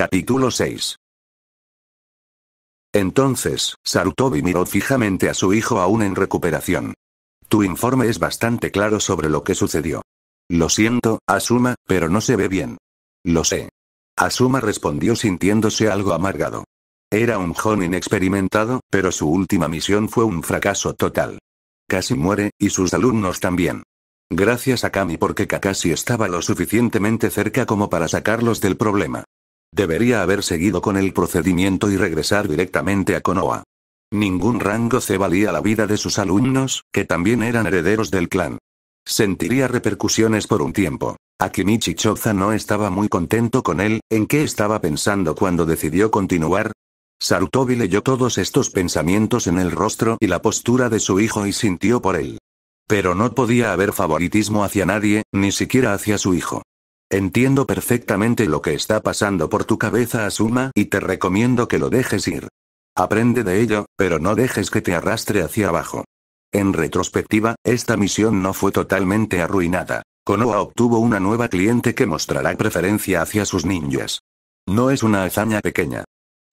Capítulo 6. Entonces, Sarutobi miró fijamente a su hijo aún en recuperación. Tu informe es bastante claro sobre lo que sucedió. Lo siento, Asuma, pero no se ve bien. Lo sé. Asuma respondió sintiéndose algo amargado. Era un Jonin experimentado, pero su última misión fue un fracaso total. Casi muere, y sus alumnos también. Gracias a Kami porque Kakashi estaba lo suficientemente cerca como para sacarlos del problema. Debería haber seguido con el procedimiento y regresar directamente a Konoha. Ningún rango se valía la vida de sus alumnos, que también eran herederos del clan. Sentiría repercusiones por un tiempo. Akimichi Choza no estaba muy contento con él, ¿en qué estaba pensando cuando decidió continuar? Sarutobi leyó todos estos pensamientos en el rostro y la postura de su hijo y sintió por él. Pero no podía haber favoritismo hacia nadie, ni siquiera hacia su hijo. Entiendo perfectamente lo que está pasando por tu cabeza, Asuma, y te recomiendo que lo dejes ir. Aprende de ello, pero no dejes que te arrastre hacia abajo. En retrospectiva, esta misión no fue totalmente arruinada. Konoha obtuvo una nueva cliente que mostrará preferencia hacia sus ninjas. No es una hazaña pequeña.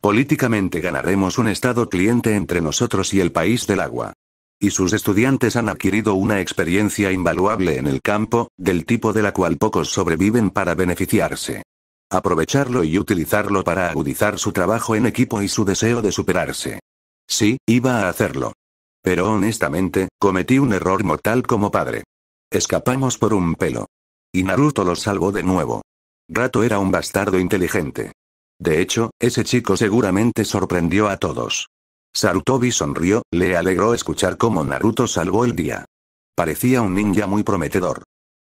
Políticamente ganaremos un estado cliente entre nosotros y el país del agua y sus estudiantes han adquirido una experiencia invaluable en el campo, del tipo de la cual pocos sobreviven para beneficiarse. Aprovecharlo y utilizarlo para agudizar su trabajo en equipo y su deseo de superarse. Sí, iba a hacerlo. Pero honestamente, cometí un error mortal como padre. Escapamos por un pelo. Y Naruto los salvó de nuevo. Rato era un bastardo inteligente. De hecho, ese chico seguramente sorprendió a todos. Sarutobi sonrió, le alegró escuchar cómo Naruto salvó el día. Parecía un ninja muy prometedor.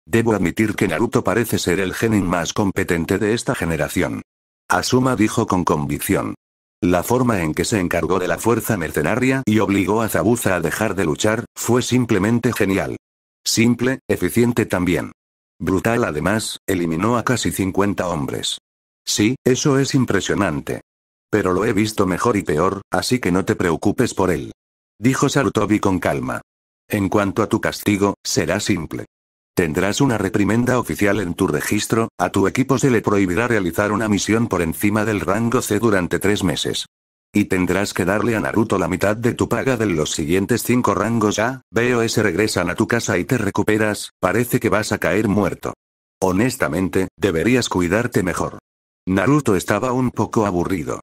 Debo admitir que Naruto parece ser el genin más competente de esta generación. Asuma dijo con convicción. La forma en que se encargó de la fuerza mercenaria y obligó a Zabuza a dejar de luchar, fue simplemente genial. Simple, eficiente también. Brutal además, eliminó a casi 50 hombres. Sí, eso es impresionante. Pero lo he visto mejor y peor, así que no te preocupes por él. Dijo Sarutobi con calma. En cuanto a tu castigo, será simple. Tendrás una reprimenda oficial en tu registro, a tu equipo se le prohibirá realizar una misión por encima del rango C durante tres meses. Y tendrás que darle a Naruto la mitad de tu paga de los siguientes cinco rangos A, B o S regresan a tu casa y te recuperas, parece que vas a caer muerto. Honestamente, deberías cuidarte mejor. Naruto estaba un poco aburrido.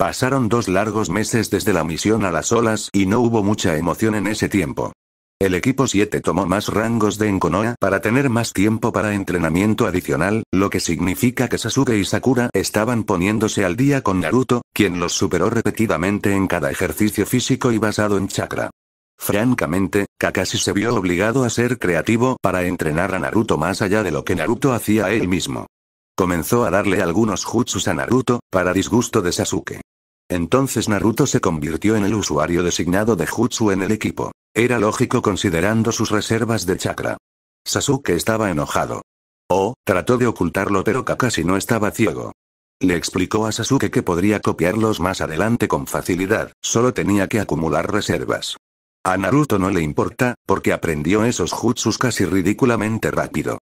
Pasaron dos largos meses desde la misión a las olas y no hubo mucha emoción en ese tiempo. El equipo 7 tomó más rangos de Enkonoa para tener más tiempo para entrenamiento adicional, lo que significa que Sasuke y Sakura estaban poniéndose al día con Naruto, quien los superó repetidamente en cada ejercicio físico y basado en chakra. Francamente, Kakashi se vio obligado a ser creativo para entrenar a Naruto más allá de lo que Naruto hacía él mismo. Comenzó a darle algunos jutsus a Naruto, para disgusto de Sasuke. Entonces Naruto se convirtió en el usuario designado de Jutsu en el equipo. Era lógico considerando sus reservas de chakra. Sasuke estaba enojado. Oh, trató de ocultarlo pero Kakashi no estaba ciego. Le explicó a Sasuke que podría copiarlos más adelante con facilidad, solo tenía que acumular reservas. A Naruto no le importa, porque aprendió esos jutsus casi ridículamente rápido.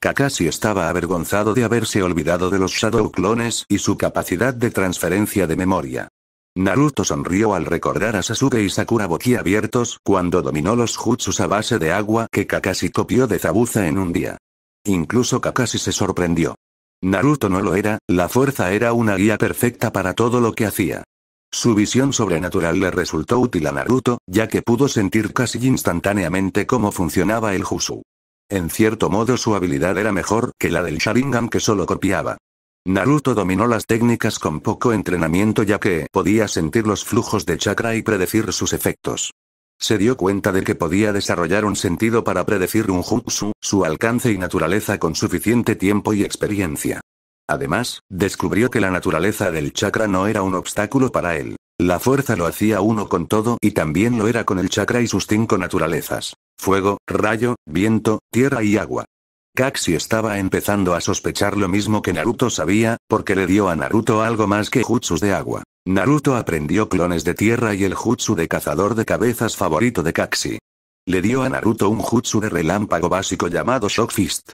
Kakashi estaba avergonzado de haberse olvidado de los Shadow clones y su capacidad de transferencia de memoria. Naruto sonrió al recordar a Sasuke y Sakura boquiabiertos cuando dominó los jutsus a base de agua que Kakashi copió de Zabuza en un día. Incluso Kakashi se sorprendió. Naruto no lo era, la fuerza era una guía perfecta para todo lo que hacía. Su visión sobrenatural le resultó útil a Naruto, ya que pudo sentir casi instantáneamente cómo funcionaba el jutsu. En cierto modo su habilidad era mejor que la del Sharingan que solo copiaba. Naruto dominó las técnicas con poco entrenamiento ya que podía sentir los flujos de chakra y predecir sus efectos. Se dio cuenta de que podía desarrollar un sentido para predecir un jutsu, su alcance y naturaleza con suficiente tiempo y experiencia. Además, descubrió que la naturaleza del chakra no era un obstáculo para él. La fuerza lo hacía uno con todo y también lo era con el chakra y sus cinco naturalezas. Fuego, rayo, viento, tierra y agua. Kaxi estaba empezando a sospechar lo mismo que Naruto sabía, porque le dio a Naruto algo más que jutsus de agua. Naruto aprendió clones de tierra y el jutsu de cazador de cabezas favorito de Kaxi. Le dio a Naruto un jutsu de relámpago básico llamado Shock Fist.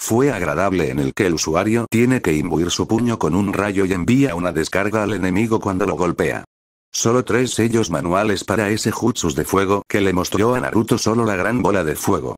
Fue agradable en el que el usuario tiene que imbuir su puño con un rayo y envía una descarga al enemigo cuando lo golpea. Solo tres sellos manuales para ese jutsu de fuego que le mostró a Naruto solo la gran bola de fuego.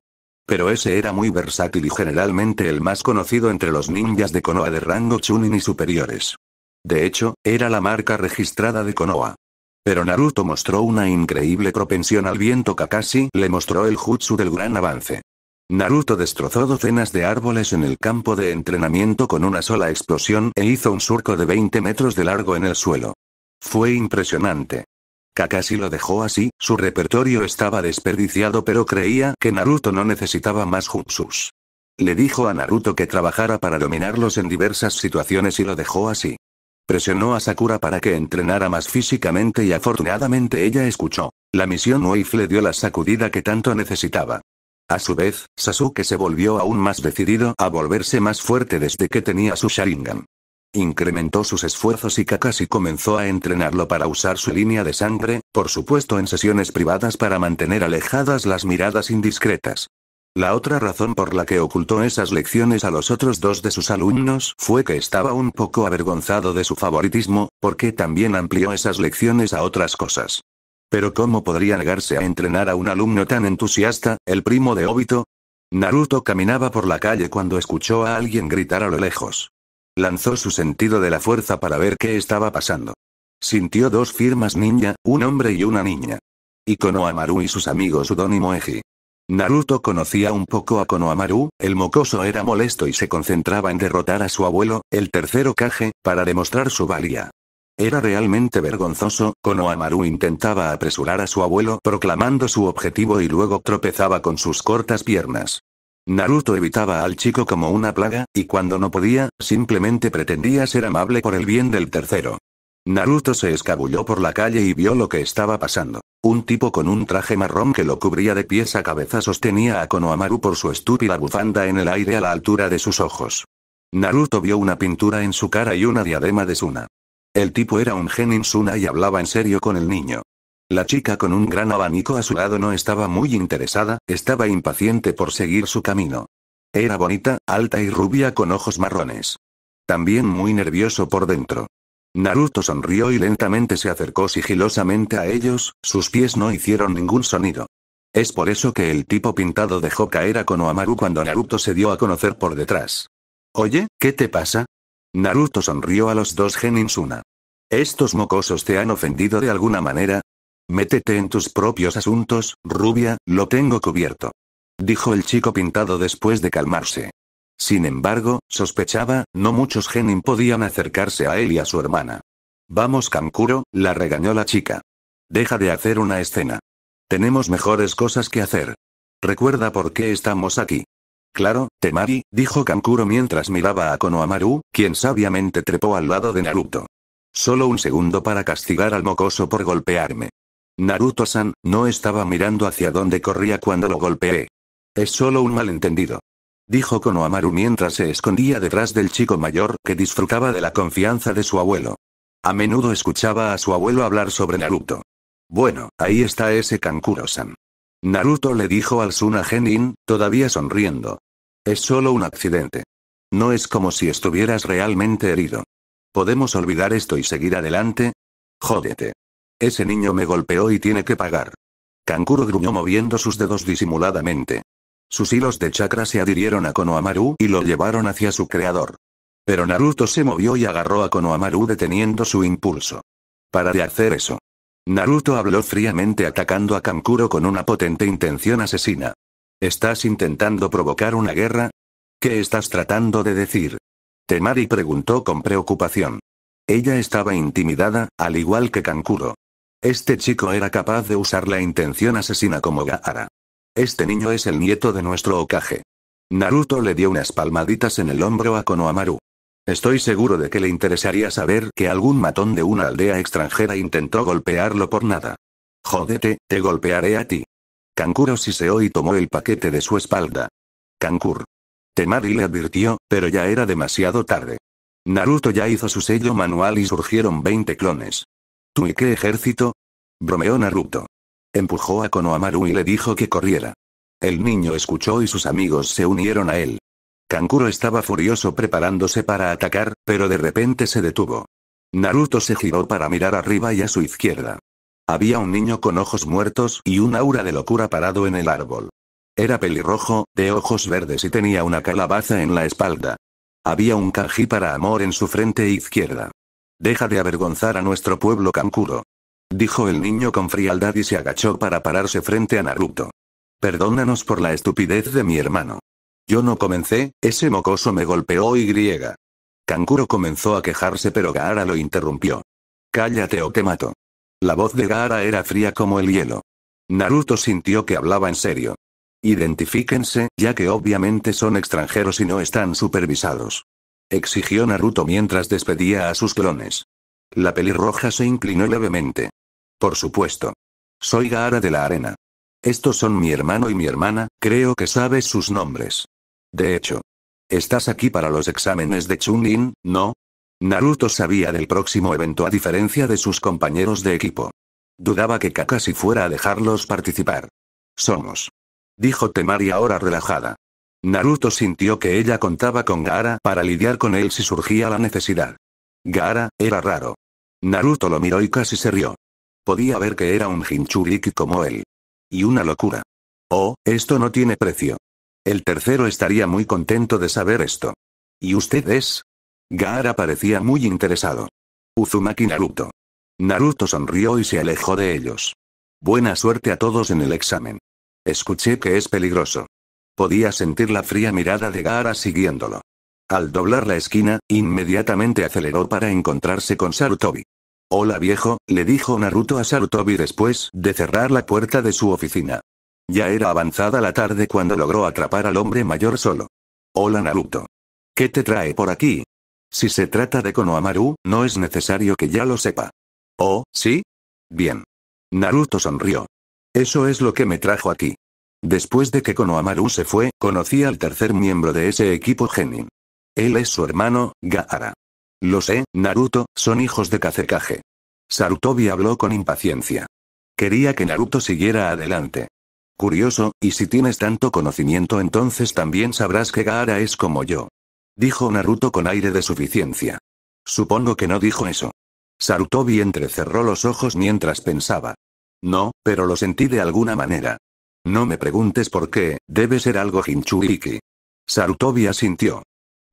Pero ese era muy versátil y generalmente el más conocido entre los ninjas de Konoha de rango Chunin y superiores. De hecho, era la marca registrada de Konoha. Pero Naruto mostró una increíble propensión al viento Kakashi le mostró el jutsu del gran avance. Naruto destrozó docenas de árboles en el campo de entrenamiento con una sola explosión e hizo un surco de 20 metros de largo en el suelo. Fue impresionante. Kakashi lo dejó así, su repertorio estaba desperdiciado pero creía que Naruto no necesitaba más jutsus. Le dijo a Naruto que trabajara para dominarlos en diversas situaciones y lo dejó así. Presionó a Sakura para que entrenara más físicamente y afortunadamente ella escuchó. La misión Wave le dio la sacudida que tanto necesitaba. A su vez, Sasuke se volvió aún más decidido a volverse más fuerte desde que tenía su Sharingan. Incrementó sus esfuerzos y Kakashi comenzó a entrenarlo para usar su línea de sangre, por supuesto en sesiones privadas para mantener alejadas las miradas indiscretas. La otra razón por la que ocultó esas lecciones a los otros dos de sus alumnos fue que estaba un poco avergonzado de su favoritismo, porque también amplió esas lecciones a otras cosas. Pero ¿cómo podría negarse a entrenar a un alumno tan entusiasta, el primo de Obito? Naruto caminaba por la calle cuando escuchó a alguien gritar a lo lejos. Lanzó su sentido de la fuerza para ver qué estaba pasando. Sintió dos firmas ninja, un hombre y una niña. Y Konohamaru y sus amigos Udon y Moeji. Naruto conocía un poco a Konohamaru, el mocoso era molesto y se concentraba en derrotar a su abuelo, el tercero Kage, para demostrar su valía. Era realmente vergonzoso, Konohamaru intentaba apresurar a su abuelo proclamando su objetivo y luego tropezaba con sus cortas piernas. Naruto evitaba al chico como una plaga, y cuando no podía, simplemente pretendía ser amable por el bien del tercero. Naruto se escabulló por la calle y vio lo que estaba pasando. Un tipo con un traje marrón que lo cubría de pies a cabeza sostenía a Konohamaru por su estúpida bufanda en el aire a la altura de sus ojos. Naruto vio una pintura en su cara y una diadema de Suna. El tipo era un genin Suna y hablaba en serio con el niño. La chica con un gran abanico a su lado no estaba muy interesada, estaba impaciente por seguir su camino. Era bonita, alta y rubia con ojos marrones. También muy nervioso por dentro. Naruto sonrió y lentamente se acercó sigilosamente a ellos, sus pies no hicieron ningún sonido. Es por eso que el tipo pintado dejó caer a Konohamaru cuando Naruto se dio a conocer por detrás. Oye, ¿qué te pasa? Naruto sonrió a los dos una. Estos mocosos te han ofendido de alguna manera, Métete en tus propios asuntos, rubia, lo tengo cubierto. Dijo el chico pintado después de calmarse. Sin embargo, sospechaba, no muchos genin podían acercarse a él y a su hermana. Vamos, Kankuro, la regañó la chica. Deja de hacer una escena. Tenemos mejores cosas que hacer. Recuerda por qué estamos aquí. Claro, Temari, dijo Kankuro mientras miraba a Konohamaru, quien sabiamente trepó al lado de Naruto. Solo un segundo para castigar al mocoso por golpearme. Naruto-san, no estaba mirando hacia dónde corría cuando lo golpeé. Es solo un malentendido. Dijo Konohamaru mientras se escondía detrás del chico mayor que disfrutaba de la confianza de su abuelo. A menudo escuchaba a su abuelo hablar sobre Naruto. Bueno, ahí está ese Kankuro-san. Naruto le dijo al Suna Genin, todavía sonriendo. Es solo un accidente. No es como si estuvieras realmente herido. ¿Podemos olvidar esto y seguir adelante? Jódete. Ese niño me golpeó y tiene que pagar. Kankuro gruñó moviendo sus dedos disimuladamente. Sus hilos de chakra se adhirieron a Konohamaru y lo llevaron hacia su creador. Pero Naruto se movió y agarró a Konohamaru deteniendo su impulso. Para de hacer eso. Naruto habló fríamente atacando a Kankuro con una potente intención asesina. ¿Estás intentando provocar una guerra? ¿Qué estás tratando de decir? Temari preguntó con preocupación. Ella estaba intimidada, al igual que Kankuro. Este chico era capaz de usar la intención asesina como Gaara. Este niño es el nieto de nuestro Okage. Naruto le dio unas palmaditas en el hombro a Konohamaru. Estoy seguro de que le interesaría saber que algún matón de una aldea extranjera intentó golpearlo por nada. Jódete, te golpearé a ti. Kankuro siseó y tomó el paquete de su espalda. Kankur. Temari le advirtió, pero ya era demasiado tarde. Naruto ya hizo su sello manual y surgieron 20 clones. ¿Tú y qué ejército? bromeó Naruto. Empujó a Konohamaru y le dijo que corriera. El niño escuchó y sus amigos se unieron a él. Kankuro estaba furioso preparándose para atacar, pero de repente se detuvo. Naruto se giró para mirar arriba y a su izquierda. Había un niño con ojos muertos y un aura de locura parado en el árbol. Era pelirrojo, de ojos verdes y tenía una calabaza en la espalda. Había un kanji para amor en su frente izquierda. Deja de avergonzar a nuestro pueblo Kankuro. Dijo el niño con frialdad y se agachó para pararse frente a Naruto. Perdónanos por la estupidez de mi hermano. Yo no comencé, ese mocoso me golpeó y griega. Kankuro comenzó a quejarse pero Gaara lo interrumpió. Cállate o te mato. La voz de Gaara era fría como el hielo. Naruto sintió que hablaba en serio. Identifíquense, ya que obviamente son extranjeros y no están supervisados exigió Naruto mientras despedía a sus clones. La pelirroja se inclinó levemente. Por supuesto. Soy Gaara de la Arena. Estos son mi hermano y mi hermana, creo que sabes sus nombres. De hecho, estás aquí para los exámenes de Chunin, ¿no? Naruto sabía del próximo evento a diferencia de sus compañeros de equipo. Dudaba que Kakashi fuera a dejarlos participar. Somos. Dijo Temari ahora relajada. Naruto sintió que ella contaba con Gaara para lidiar con él si surgía la necesidad. Gaara, era raro. Naruto lo miró y casi se rió. Podía ver que era un jinchuriki como él. Y una locura. Oh, esto no tiene precio. El tercero estaría muy contento de saber esto. ¿Y ustedes. es? Gaara parecía muy interesado. Uzumaki Naruto. Naruto sonrió y se alejó de ellos. Buena suerte a todos en el examen. Escuché que es peligroso. Podía sentir la fría mirada de Gaara siguiéndolo. Al doblar la esquina, inmediatamente aceleró para encontrarse con Sarutobi. Hola viejo, le dijo Naruto a Sarutobi después de cerrar la puerta de su oficina. Ya era avanzada la tarde cuando logró atrapar al hombre mayor solo. Hola Naruto. ¿Qué te trae por aquí? Si se trata de Konohamaru, no es necesario que ya lo sepa. ¿Oh, sí? Bien. Naruto sonrió. Eso es lo que me trajo aquí. Después de que Konohamaru se fue, conocí al tercer miembro de ese equipo Genin. Él es su hermano, Gaara. Lo sé, Naruto, son hijos de Kazekage. Sarutobi habló con impaciencia. Quería que Naruto siguiera adelante. Curioso, y si tienes tanto conocimiento entonces también sabrás que Gaara es como yo. Dijo Naruto con aire de suficiencia. Supongo que no dijo eso. Sarutobi entrecerró los ojos mientras pensaba. No, pero lo sentí de alguna manera. No me preguntes por qué, debe ser algo Hinchuriki. Sarutobi asintió.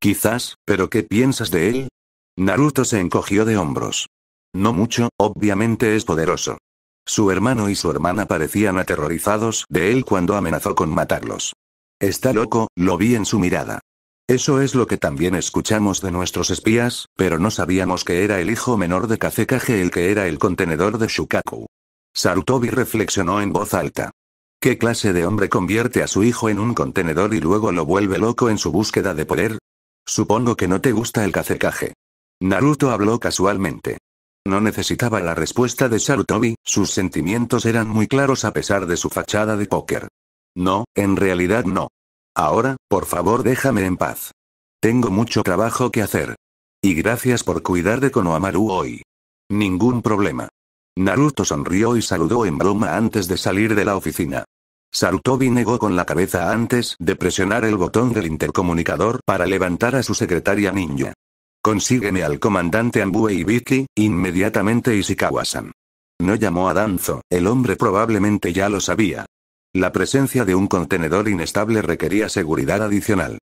Quizás, pero ¿qué piensas de él? Naruto se encogió de hombros. No mucho, obviamente es poderoso. Su hermano y su hermana parecían aterrorizados de él cuando amenazó con matarlos. Está loco, lo vi en su mirada. Eso es lo que también escuchamos de nuestros espías, pero no sabíamos que era el hijo menor de Kazekage el que era el contenedor de Shukaku. Sarutobi reflexionó en voz alta. ¿Qué clase de hombre convierte a su hijo en un contenedor y luego lo vuelve loco en su búsqueda de poder? Supongo que no te gusta el cacecaje. Naruto habló casualmente. No necesitaba la respuesta de Sarutobi, sus sentimientos eran muy claros a pesar de su fachada de póker. No, en realidad no. Ahora, por favor déjame en paz. Tengo mucho trabajo que hacer. Y gracias por cuidar de Konohamaru hoy. Ningún problema. Naruto sonrió y saludó en broma antes de salir de la oficina. Sarutobi negó con la cabeza antes de presionar el botón del intercomunicador para levantar a su secretaria ninja. Consígueme al comandante Ambue Ibiki, inmediatamente Ishikawa-san. No llamó a Danzo, el hombre probablemente ya lo sabía. La presencia de un contenedor inestable requería seguridad adicional.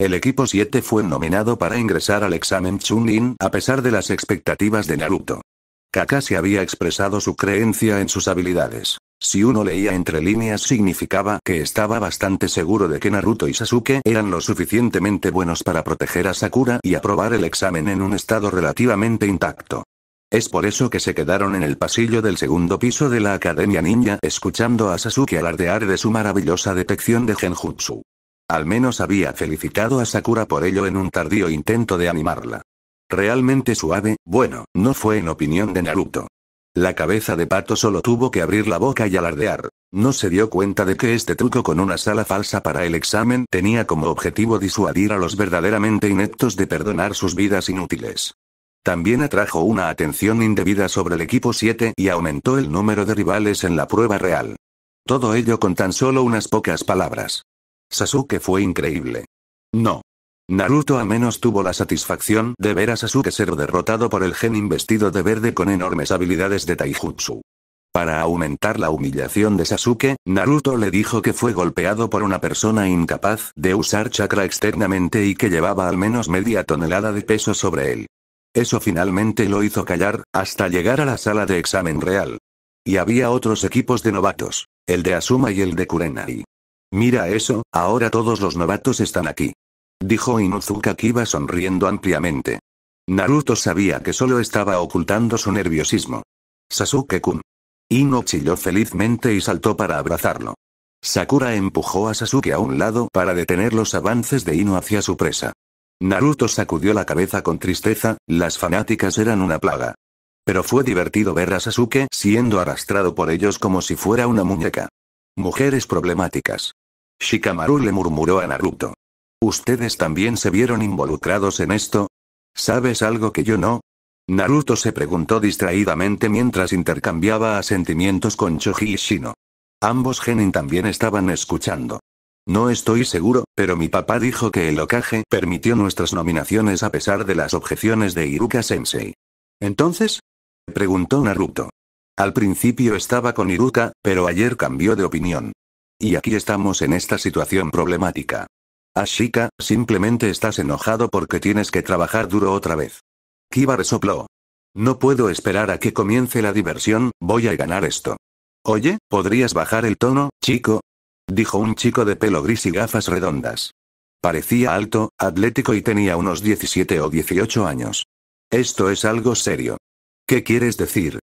El equipo 7 fue nominado para ingresar al examen Chunin a pesar de las expectativas de Naruto. Kakashi había expresado su creencia en sus habilidades. Si uno leía entre líneas significaba que estaba bastante seguro de que Naruto y Sasuke eran lo suficientemente buenos para proteger a Sakura y aprobar el examen en un estado relativamente intacto. Es por eso que se quedaron en el pasillo del segundo piso de la Academia Ninja escuchando a Sasuke alardear de su maravillosa detección de genjutsu. Al menos había felicitado a Sakura por ello en un tardío intento de animarla. Realmente suave, bueno, no fue en opinión de Naruto. La cabeza de pato solo tuvo que abrir la boca y alardear. No se dio cuenta de que este truco con una sala falsa para el examen tenía como objetivo disuadir a los verdaderamente ineptos de perdonar sus vidas inútiles. También atrajo una atención indebida sobre el equipo 7 y aumentó el número de rivales en la prueba real. Todo ello con tan solo unas pocas palabras. Sasuke fue increíble. No, Naruto a menos tuvo la satisfacción de ver a Sasuke ser derrotado por el gen vestido de verde con enormes habilidades de taijutsu. Para aumentar la humillación de Sasuke, Naruto le dijo que fue golpeado por una persona incapaz de usar chakra externamente y que llevaba al menos media tonelada de peso sobre él. Eso finalmente lo hizo callar, hasta llegar a la sala de examen real. Y había otros equipos de novatos, el de Asuma y el de Kurenai. Mira eso, ahora todos los novatos están aquí. Dijo Inuzuka Kiba sonriendo ampliamente. Naruto sabía que solo estaba ocultando su nerviosismo. Sasuke-kun. Ino chilló felizmente y saltó para abrazarlo. Sakura empujó a Sasuke a un lado para detener los avances de Ino hacia su presa. Naruto sacudió la cabeza con tristeza, las fanáticas eran una plaga. Pero fue divertido ver a Sasuke siendo arrastrado por ellos como si fuera una muñeca. Mujeres problemáticas. Shikamaru le murmuró a Naruto. ¿Ustedes también se vieron involucrados en esto? ¿Sabes algo que yo no? Naruto se preguntó distraídamente mientras intercambiaba asentimientos con Choji y Shino. Ambos genin también estaban escuchando. No estoy seguro, pero mi papá dijo que el ocaje permitió nuestras nominaciones a pesar de las objeciones de Iruka Sensei. ¿Entonces? preguntó Naruto. Al principio estaba con Iruka, pero ayer cambió de opinión. Y aquí estamos en esta situación problemática. Ashika, simplemente estás enojado porque tienes que trabajar duro otra vez. Kiba resopló. No puedo esperar a que comience la diversión, voy a ganar esto. Oye, ¿podrías bajar el tono, chico? Dijo un chico de pelo gris y gafas redondas. Parecía alto, atlético y tenía unos 17 o 18 años. Esto es algo serio. ¿Qué quieres decir?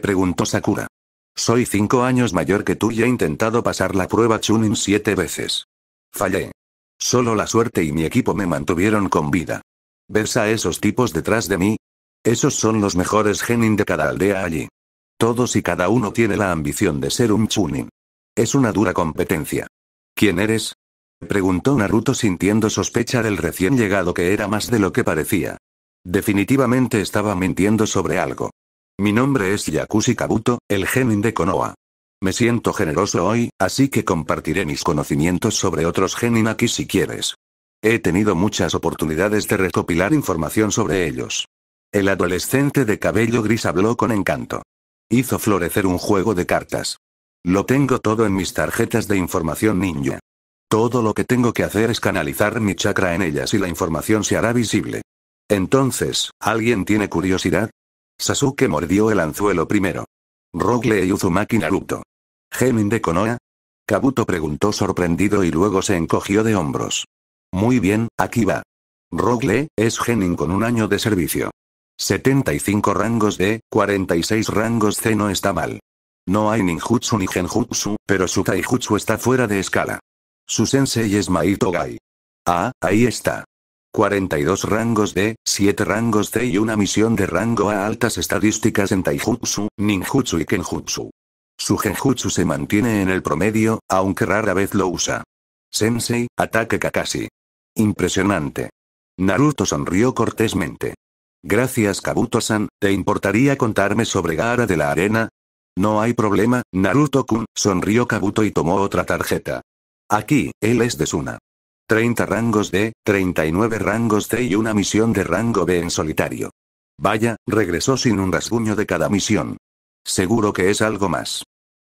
Preguntó Sakura. Soy 5 años mayor que tú y he intentado pasar la prueba Chunin 7 veces. Fallé. Solo la suerte y mi equipo me mantuvieron con vida. ¿Ves a esos tipos detrás de mí? Esos son los mejores genin de cada aldea allí. Todos y cada uno tiene la ambición de ser un chunin. Es una dura competencia. ¿Quién eres? Preguntó Naruto sintiendo sospecha del recién llegado que era más de lo que parecía. Definitivamente estaba mintiendo sobre algo. Mi nombre es Yakushi Kabuto, el genin de Konoha. Me siento generoso hoy, así que compartiré mis conocimientos sobre otros Geninaki si quieres. He tenido muchas oportunidades de recopilar información sobre ellos. El adolescente de cabello gris habló con encanto. Hizo florecer un juego de cartas. Lo tengo todo en mis tarjetas de información ninja. Todo lo que tengo que hacer es canalizar mi chakra en ellas y la información se hará visible. Entonces, ¿alguien tiene curiosidad? Sasuke mordió el anzuelo primero. Rogle y Uzumaki Naruto. ¿Genin de Konoha? Kabuto preguntó sorprendido y luego se encogió de hombros. Muy bien, aquí va. Rogle, es Genin con un año de servicio. 75 rangos D, 46 rangos C no está mal. No hay ninjutsu ni genjutsu, pero su taijutsu está fuera de escala. Su sensei es Maito Gai. Ah, ahí está. 42 rangos D, 7 rangos C y una misión de rango a altas estadísticas en Taijutsu, Ninjutsu y Kenjutsu. Su genjutsu se mantiene en el promedio, aunque rara vez lo usa. Sensei, ataque Kakashi. Impresionante. Naruto sonrió cortésmente. Gracias Kabuto-san, ¿te importaría contarme sobre Gara de la Arena? No hay problema, Naruto-kun, sonrió Kabuto y tomó otra tarjeta. Aquí, él es de Suna. 30 rangos D, 39 rangos C y una misión de rango B en solitario. Vaya, regresó sin un rasguño de cada misión. Seguro que es algo más.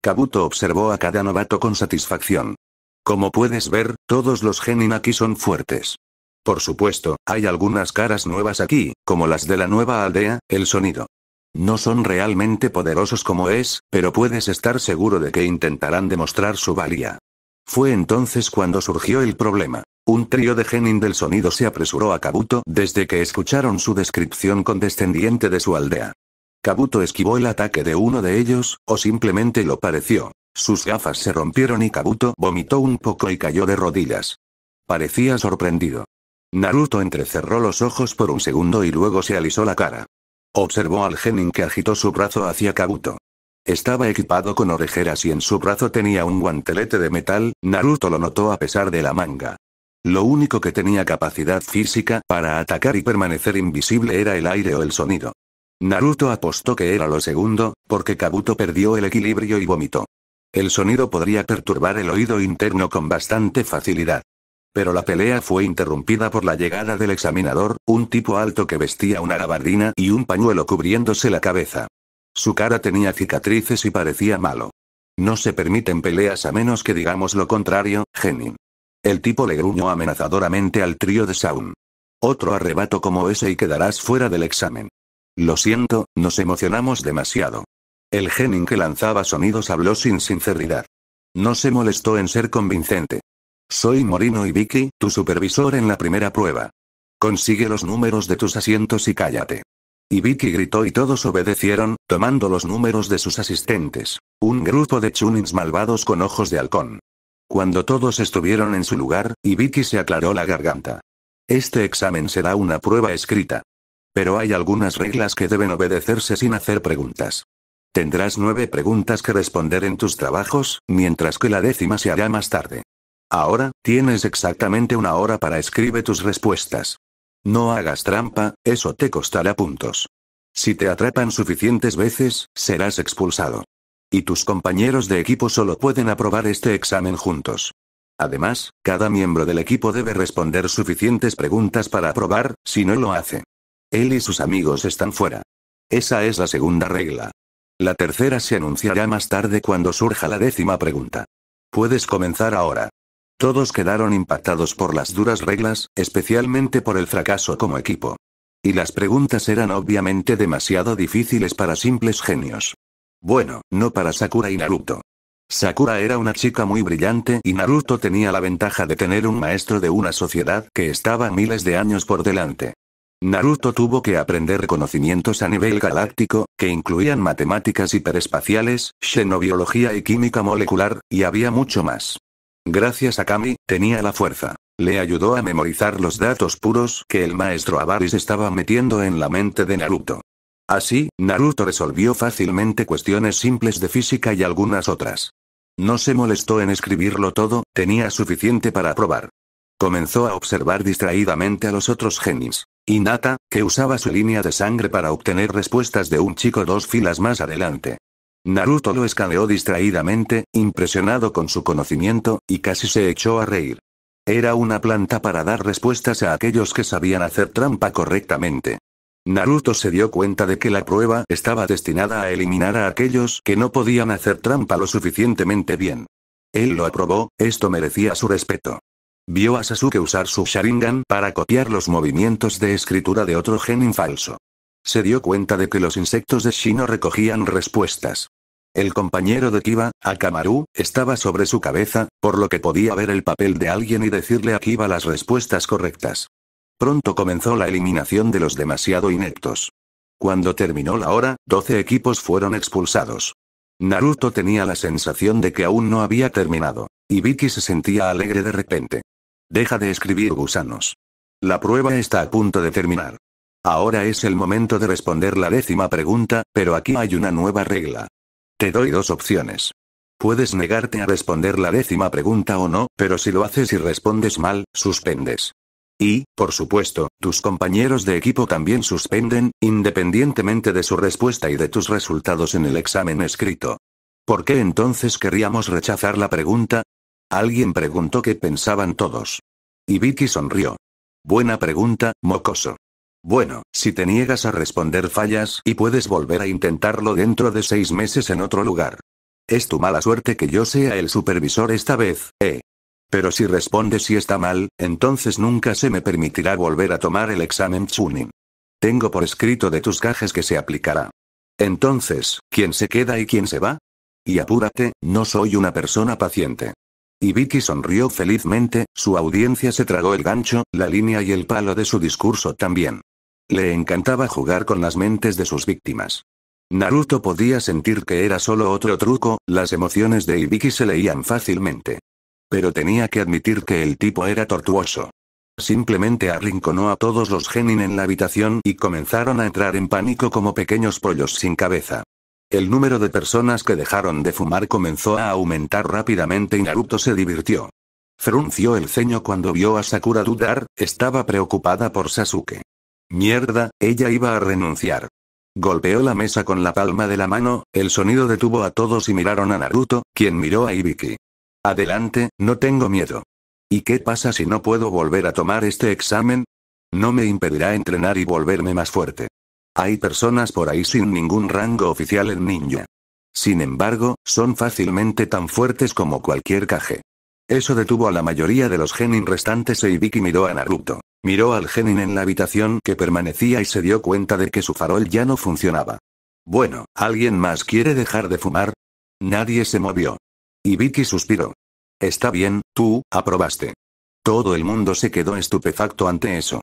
Kabuto observó a cada novato con satisfacción. Como puedes ver, todos los genin aquí son fuertes. Por supuesto, hay algunas caras nuevas aquí, como las de la nueva aldea, el sonido. No son realmente poderosos como es, pero puedes estar seguro de que intentarán demostrar su valía. Fue entonces cuando surgió el problema. Un trío de genin del sonido se apresuró a Kabuto desde que escucharon su descripción condescendiente de su aldea. Kabuto esquivó el ataque de uno de ellos, o simplemente lo pareció. Sus gafas se rompieron y Kabuto vomitó un poco y cayó de rodillas. Parecía sorprendido. Naruto entrecerró los ojos por un segundo y luego se alisó la cara. Observó al genin que agitó su brazo hacia Kabuto. Estaba equipado con orejeras y en su brazo tenía un guantelete de metal, Naruto lo notó a pesar de la manga. Lo único que tenía capacidad física para atacar y permanecer invisible era el aire o el sonido. Naruto apostó que era lo segundo, porque Kabuto perdió el equilibrio y vomitó. El sonido podría perturbar el oído interno con bastante facilidad. Pero la pelea fue interrumpida por la llegada del examinador, un tipo alto que vestía una gabardina y un pañuelo cubriéndose la cabeza. Su cara tenía cicatrices y parecía malo. No se permiten peleas a menos que digamos lo contrario, Genin. El tipo le gruñó amenazadoramente al trío de Saun. Otro arrebato como ese y quedarás fuera del examen. Lo siento, nos emocionamos demasiado. El Genin que lanzaba sonidos habló sin sinceridad. No se molestó en ser convincente. Soy Morino y Vicky, tu supervisor en la primera prueba. Consigue los números de tus asientos y cállate. Y Vicky gritó y todos obedecieron, tomando los números de sus asistentes. Un grupo de chunins malvados con ojos de halcón. Cuando todos estuvieron en su lugar, y Vicky se aclaró la garganta. Este examen será una prueba escrita. Pero hay algunas reglas que deben obedecerse sin hacer preguntas. Tendrás nueve preguntas que responder en tus trabajos, mientras que la décima se hará más tarde. Ahora, tienes exactamente una hora para escribir tus respuestas. No hagas trampa, eso te costará puntos. Si te atrapan suficientes veces, serás expulsado. Y tus compañeros de equipo solo pueden aprobar este examen juntos. Además, cada miembro del equipo debe responder suficientes preguntas para aprobar, si no lo hace. Él y sus amigos están fuera. Esa es la segunda regla. La tercera se anunciará más tarde cuando surja la décima pregunta. Puedes comenzar ahora. Todos quedaron impactados por las duras reglas, especialmente por el fracaso como equipo. Y las preguntas eran obviamente demasiado difíciles para simples genios. Bueno, no para Sakura y Naruto. Sakura era una chica muy brillante y Naruto tenía la ventaja de tener un maestro de una sociedad que estaba miles de años por delante. Naruto tuvo que aprender conocimientos a nivel galáctico, que incluían matemáticas hiperespaciales, xenobiología y química molecular, y había mucho más. Gracias a Kami, tenía la fuerza. Le ayudó a memorizar los datos puros que el maestro Avaris estaba metiendo en la mente de Naruto. Así, Naruto resolvió fácilmente cuestiones simples de física y algunas otras. No se molestó en escribirlo todo, tenía suficiente para probar. Comenzó a observar distraídamente a los otros genis. Nata, que usaba su línea de sangre para obtener respuestas de un chico dos filas más adelante. Naruto lo escaneó distraídamente, impresionado con su conocimiento, y casi se echó a reír. Era una planta para dar respuestas a aquellos que sabían hacer trampa correctamente. Naruto se dio cuenta de que la prueba estaba destinada a eliminar a aquellos que no podían hacer trampa lo suficientemente bien. Él lo aprobó, esto merecía su respeto. Vio a Sasuke usar su Sharingan para copiar los movimientos de escritura de otro genin falso. Se dio cuenta de que los insectos de Shino recogían respuestas. El compañero de Kiba, Akamaru, estaba sobre su cabeza, por lo que podía ver el papel de alguien y decirle a Kiba las respuestas correctas. Pronto comenzó la eliminación de los demasiado ineptos. Cuando terminó la hora, 12 equipos fueron expulsados. Naruto tenía la sensación de que aún no había terminado, y Vicky se sentía alegre de repente. Deja de escribir gusanos. La prueba está a punto de terminar. Ahora es el momento de responder la décima pregunta, pero aquí hay una nueva regla. Te doy dos opciones. Puedes negarte a responder la décima pregunta o no, pero si lo haces y respondes mal, suspendes. Y, por supuesto, tus compañeros de equipo también suspenden, independientemente de su respuesta y de tus resultados en el examen escrito. ¿Por qué entonces querríamos rechazar la pregunta? Alguien preguntó qué pensaban todos. Y Vicky sonrió. Buena pregunta, mocoso. Bueno, si te niegas a responder fallas y puedes volver a intentarlo dentro de seis meses en otro lugar. Es tu mala suerte que yo sea el supervisor esta vez, ¿eh? Pero si respondes y está mal, entonces nunca se me permitirá volver a tomar el examen Chunin. Tengo por escrito de tus cajas que se aplicará. Entonces, ¿quién se queda y quién se va? Y apúrate, no soy una persona paciente. Y Vicky sonrió felizmente, su audiencia se tragó el gancho, la línea y el palo de su discurso también. Le encantaba jugar con las mentes de sus víctimas. Naruto podía sentir que era solo otro truco, las emociones de Ibiki se leían fácilmente. Pero tenía que admitir que el tipo era tortuoso. Simplemente arrinconó a todos los genin en la habitación y comenzaron a entrar en pánico como pequeños pollos sin cabeza. El número de personas que dejaron de fumar comenzó a aumentar rápidamente y Naruto se divirtió. Frunció el ceño cuando vio a Sakura dudar, estaba preocupada por Sasuke. Mierda, ella iba a renunciar. Golpeó la mesa con la palma de la mano, el sonido detuvo a todos y miraron a Naruto, quien miró a Ibiki. Adelante, no tengo miedo. ¿Y qué pasa si no puedo volver a tomar este examen? No me impedirá entrenar y volverme más fuerte. Hay personas por ahí sin ningún rango oficial en ninja. Sin embargo, son fácilmente tan fuertes como cualquier caje. Eso detuvo a la mayoría de los genin restantes e Ibiki miró a Naruto. Miró al genin en la habitación que permanecía y se dio cuenta de que su farol ya no funcionaba. Bueno, ¿alguien más quiere dejar de fumar? Nadie se movió. Y Vicky suspiró. Está bien, tú, aprobaste. Todo el mundo se quedó estupefacto ante eso.